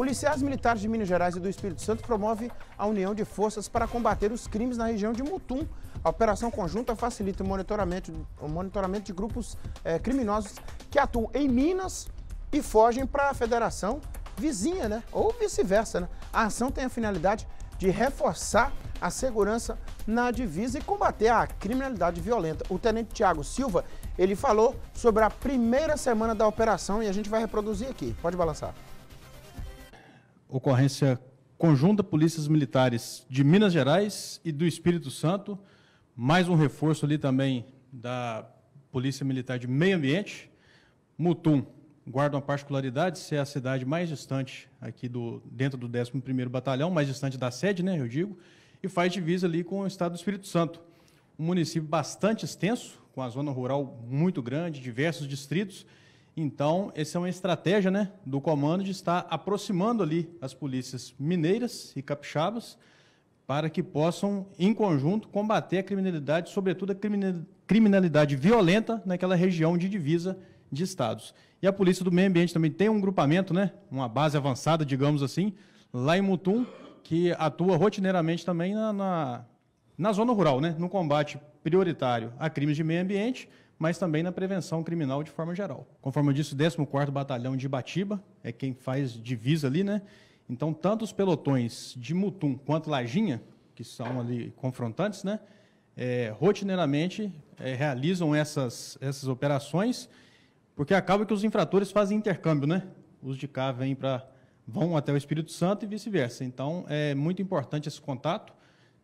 Policiais militares de Minas Gerais e do Espírito Santo promovem a união de forças para combater os crimes na região de Mutum. A operação conjunta facilita o monitoramento, o monitoramento de grupos eh, criminosos que atuam em Minas e fogem para a federação vizinha, né? Ou vice-versa, né? A ação tem a finalidade de reforçar a segurança na divisa e combater a criminalidade violenta. O tenente Tiago Silva, ele falou sobre a primeira semana da operação e a gente vai reproduzir aqui. Pode balançar ocorrência conjunta polícias militares de Minas Gerais e do Espírito Santo, mais um reforço ali também da Polícia Militar de Meio Ambiente. Mutum guarda uma particularidade, ser é a cidade mais distante aqui do dentro do 11º Batalhão, mais distante da sede, né, eu digo, e faz divisa ali com o estado do Espírito Santo. Um município bastante extenso, com a zona rural muito grande, diversos distritos, então, essa é uma estratégia né, do comando de estar aproximando ali as polícias mineiras e capixabas para que possam, em conjunto, combater a criminalidade, sobretudo a criminalidade violenta naquela região de divisa de estados. E a Polícia do Meio Ambiente também tem um grupamento, né, uma base avançada, digamos assim, lá em Mutum, que atua rotineiramente também na, na, na zona rural, né, no combate prioritário a crimes de meio ambiente, mas também na prevenção criminal de forma geral. Conforme eu disse, o 14º Batalhão de Batiba é quem faz divisa ali, né? Então, tanto os pelotões de Mutum quanto Lajinha, que são ali confrontantes, né? É, rotineiramente é, realizam essas, essas operações, porque acaba que os infratores fazem intercâmbio, né? Os de cá vêm para vão até o Espírito Santo e vice-versa. Então, é muito importante esse contato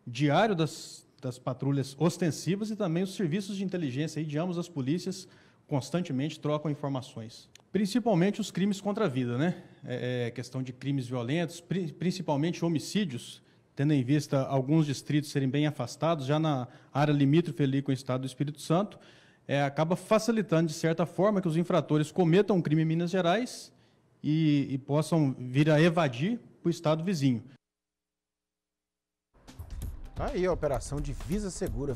diário das, das patrulhas ostensivas e também os serviços de inteligência de ambas as polícias constantemente trocam informações. Principalmente os crimes contra a vida, né? É, é questão de crimes violentos, principalmente homicídios, tendo em vista alguns distritos serem bem afastados, já na área limítrofe ali com o estado do Espírito Santo, é, acaba facilitando, de certa forma, que os infratores cometam um crime em Minas Gerais e, e possam vir a evadir para o estado vizinho. Tá aí a operação Divisa Segura.